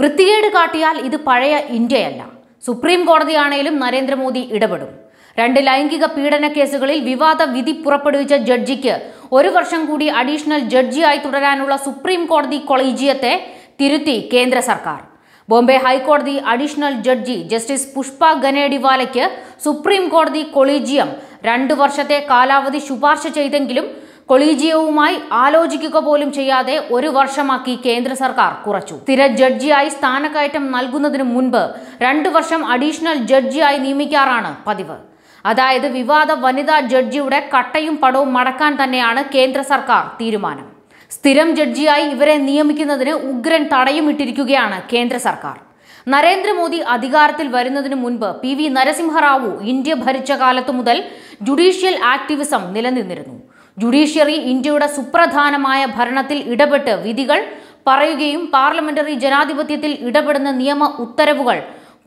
വൃത്തികേട് കാട്ടിയാൽ ഇത് പഴയ ഇന്ത്യയല്ല സുപ്രീം കോടതിയാണേലും നരേന്ദ്രമോദി ഇടപെടും രണ്ട് ലൈംഗിക പീഡന കേസുകളിൽ വിവാദ വിധി പുറപ്പെടുവിച്ച ജഡ്ജിക്ക് ഒരു വർഷം കൂടി അഡീഷണൽ ജഡ്ജിയായി തുടരാനുള്ള സുപ്രീം കോടതി കൊളീജിയത്തെ തിരുത്തി കേന്ദ്ര സർക്കാർ ബോംബെ ഹൈക്കോടതി അഡീഷണൽ ജഡ്ജി ജസ്റ്റിസ് പുഷ്പ ഗനേഡിവാലയ്ക്ക് സുപ്രീം കോടതി കൊളീജിയം രണ്ടു വർഷത്തെ കാലാവധി ശുപാർശ ചെയ്തെങ്കിലും കൊളീജിയവുമായി ആലോചിക്കുക പോലും ചെയ്യാതെ ഒരു വർഷമാക്കി കേന്ദ്ര സർക്കാർ കുറച്ചു സ്ഥിര ജഡ്ജിയായി സ്ഥാനക്കയറ്റം നൽകുന്നതിനു മുൻപ് രണ്ടു വർഷം അഡീഷണൽ ജഡ്ജിയായി നിയമിക്കാറാണ് പതിവ് അതായത് വിവാദ വനിതാ ജഡ്ജിയുടെ കട്ടയും പടവും മടക്കാൻ തന്നെയാണ് കേന്ദ്ര സർക്കാർ തീരുമാനം സ്ഥിരം ജഡ്ജിയായി ഇവരെ നിയമിക്കുന്നതിന് ഉഗ്രൻ തടയുമിട്ടിരിക്കുകയാണ് കേന്ദ്ര സർക്കാർ നരേന്ദ്രമോദി അധികാരത്തിൽ വരുന്നതിനു മുൻപ് പി വി നരസിംഹറാവു ഇന്ത്യ ഭരിച്ച കാലത്തു മുതൽ ജുഡീഷ്യൽ ആക്ടിവിസം നിലനിന്നിരുന്നു ജുഡീഷ്യറി ഇന്ത്യയുടെ സുപ്രധാനമായ ഭരണത്തിൽ ഇടപെട്ട് വിധികൾ പറയുകയും പാർലമെന്ററി ജനാധിപത്യത്തിൽ ഇടപെടുന്ന നിയമ ഉത്തരവുകൾ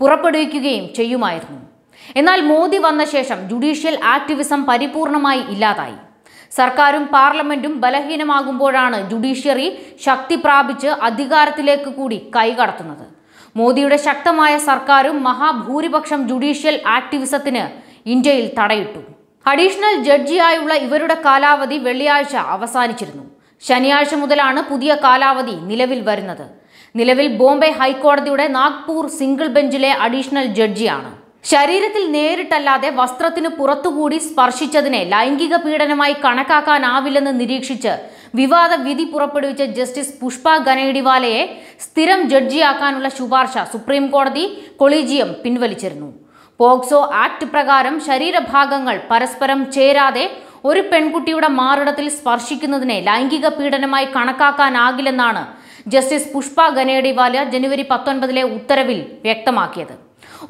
പുറപ്പെടുവിക്കുകയും ചെയ്യുമായിരുന്നു എന്നാൽ മോദി വന്ന ശേഷം ജുഡീഷ്യൽ ആക്ടിവിസം പരിപൂർണമായി ഇല്ലാതായി സർക്കാരും പാർലമെന്റും ബലഹീനമാകുമ്പോഴാണ് ജുഡീഷ്യറി ശക്തി പ്രാപിച്ച് അധികാരത്തിലേക്ക് കൂടി കൈകടത്തുന്നത് മോദിയുടെ ശക്തമായ സർക്കാരും മഹാഭൂരിപക്ഷം ജുഡീഷ്യൽ ആക്ടിവിസത്തിന് ഇന്ത്യയിൽ തടയിട്ടു അഡീഷണൽ ജഡ്ജിയായുള്ള ഇവരുടെ കാലാവധി വെള്ളിയാഴ്ച അവസാനിച്ചിരുന്നു ശനിയാഴ്ച മുതലാണ് പുതിയ കാലാവധി നിലവിൽ വരുന്നത് നിലവിൽ ബോംബെ ഹൈക്കോടതിയുടെ നാഗ്പൂർ സിംഗിൾ ബെഞ്ചിലെ അഡീഷണൽ ജഡ്ജിയാണ് ശരീരത്തിൽ നേരിട്ടല്ലാതെ വസ്ത്രത്തിന് പുറത്തുകൂടി സ്പർശിച്ചതിനെ ലൈംഗിക പീഡനമായി കണക്കാക്കാനാവില്ലെന്ന് നിരീക്ഷിച്ച് വിവാദ വിധി പുറപ്പെടുവിച്ച ജസ്റ്റിസ് പുഷ്പ ഗനേഡിവാലയെ സ്ഥിരം ജഡ്ജിയാക്കാനുള്ള ശുപാർശ സുപ്രീം കോടതി കൊളീജിയം പിൻവലിച്ചിരുന്നു പോക്സോ ആക്ട് പ്രകാരം ശരീരഭാഗങ്ങൾ പരസ്പരം ചേരാതെ ഒരു പെൺകുട്ടിയുടെ മാറിടത്തിൽ സ്പർശിക്കുന്നതിനെ ലൈംഗിക പീഡനമായി കണക്കാക്കാനാകില്ലെന്നാണ് ജസ്റ്റിസ് പുഷ്പ ഗനേഡിവാല ജനുവരി പത്തൊൻപതിലെ ഉത്തരവിൽ വ്യക്തമാക്കിയത്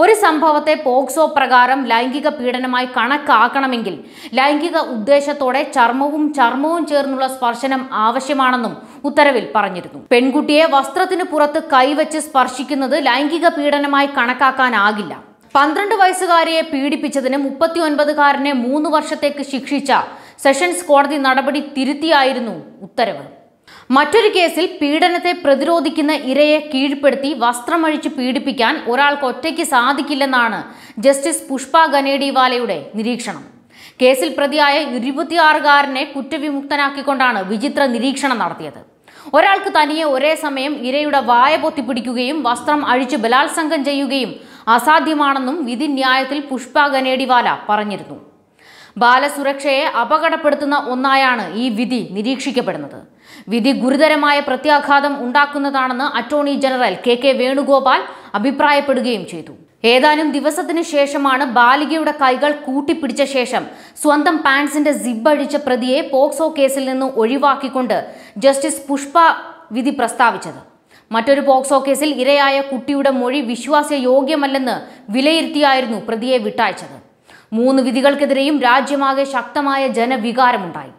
ഒരു സംഭവത്തെ പോക്സോ പ്രകാരം ലൈംഗിക പീഡനമായി കണക്കാക്കണമെങ്കിൽ ലൈംഗിക ഉദ്ദേശത്തോടെ ചർമ്മവും ചർമ്മവും ചേർന്നുള്ള സ്പർശനം ആവശ്യമാണെന്നും ഉത്തരവിൽ പറഞ്ഞിരുന്നു പെൺകുട്ടിയെ വസ്ത്രത്തിന് പുറത്ത് കൈവച്ച് സ്പർശിക്കുന്നത് ലൈംഗിക പീഡനമായി കണക്കാക്കാനാകില്ല പന്ത്രണ്ട് വയസ്സുകാരിയെ പീഡിപ്പിച്ചതിന് മുപ്പത്തിയൊൻപതുകാരനെ മൂന്ന് വർഷത്തേക്ക് ശിക്ഷിച്ച സെഷൻസ് കോടതി നടപടി തിരുത്തിയായിരുന്നു ഉത്തരവ് മറ്റൊരു കേസിൽ പീഡനത്തെ പ്രതിരോധിക്കുന്ന ഇരയെ കീഴ്പ്പെടുത്തി വസ്ത്രമഴിച്ച് പീഡിപ്പിക്കാൻ ഒരാൾക്ക് ഒറ്റയ്ക്ക് സാധിക്കില്ലെന്നാണ് ജസ്റ്റിസ് പുഷ്പ ഗനേഡിവാലയുടെ നിരീക്ഷണം കേസിൽ പ്രതിയായ ഇരുപത്തിയാറുകാരനെ കുറ്റവിമുക്തനാക്കിക്കൊണ്ടാണ് വിചിത്ര നിരീക്ഷണം നടത്തിയത് ഒരാൾക്ക് തനിയെ ഒരേ സമയം ഇരയുടെ വായ പൊത്തിപ്പിടിക്കുകയും വസ്ത്രം അഴിച്ച് ബലാത്സംഗം ചെയ്യുകയും അസാധ്യമാണെന്നും വിധി ന്യായത്തിൽ പുഷ്പ ഗനേഡിവാല പറഞ്ഞിരുന്നു ബാലസുരക്ഷയെ അപകടപ്പെടുത്തുന്ന ഒന്നായാണ് ഈ വിധി നിരീക്ഷിക്കപ്പെടുന്നത് വിധി ഗുരുതരമായ പ്രത്യാഘാതം ഉണ്ടാക്കുന്നതാണെന്ന് attorney general K K Venugopal അഭിപ്രായപ്പെടുകയും ചെയ്തു ഏതാനും ദിവസത്തിനു ശേഷമാണ് ബാലികയുടെ കൈകൾ കൂട്ടിപ്പിടിച്ച ശേഷം സ്വന്തം പാൻസിന്റെ സിബ് അഴിച്ച പ്രതിയെ പോക്സോ കേസിൽ നിന്ന് ഒഴിവാക്കിക്കൊണ്ട് ജസ്റ്റിസ് പുഷ്പ വിധി പ്രസ്താവിച്ചത് മറ്റൊരു പോക്സോ കേസിൽ ഇരയായ കുട്ടിയുടെ മൊഴി വിശ്വാസയോഗ്യമല്ലെന്ന് വിലയിരുത്തിയായിരുന്നു പ്രതിയെ വിട്ടയച്ചത് മൂന്ന് വിധികൾക്കെതിരെയും രാജ്യമാകെ ശക്തമായ ജനവികാരമുണ്ടായി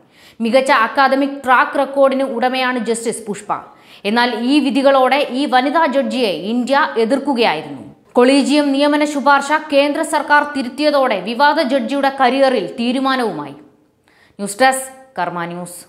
മികച്ച അക്കാദമിക് ട്രാക്ക് റെക്കോർഡിന് ഉടമയാണ് ജസ്റ്റിസ് പുഷ്പ എന്നാൽ ഈ വിധികളോടെ ഈ വനിതാ ജഡ്ജിയെ ഇന്ത്യ എതിർക്കുകയായിരുന്നു കൊളീജിയം നിയമന ശുപാർശ കേന്ദ്ര സർക്കാർ തിരുത്തിയതോടെ വിവാദ ജഡ്ജിയുടെ കരിയറിൽ തീരുമാനവുമായി ന്യൂസ് ഡെസ്ക് കർമ്മ ന്യൂസ്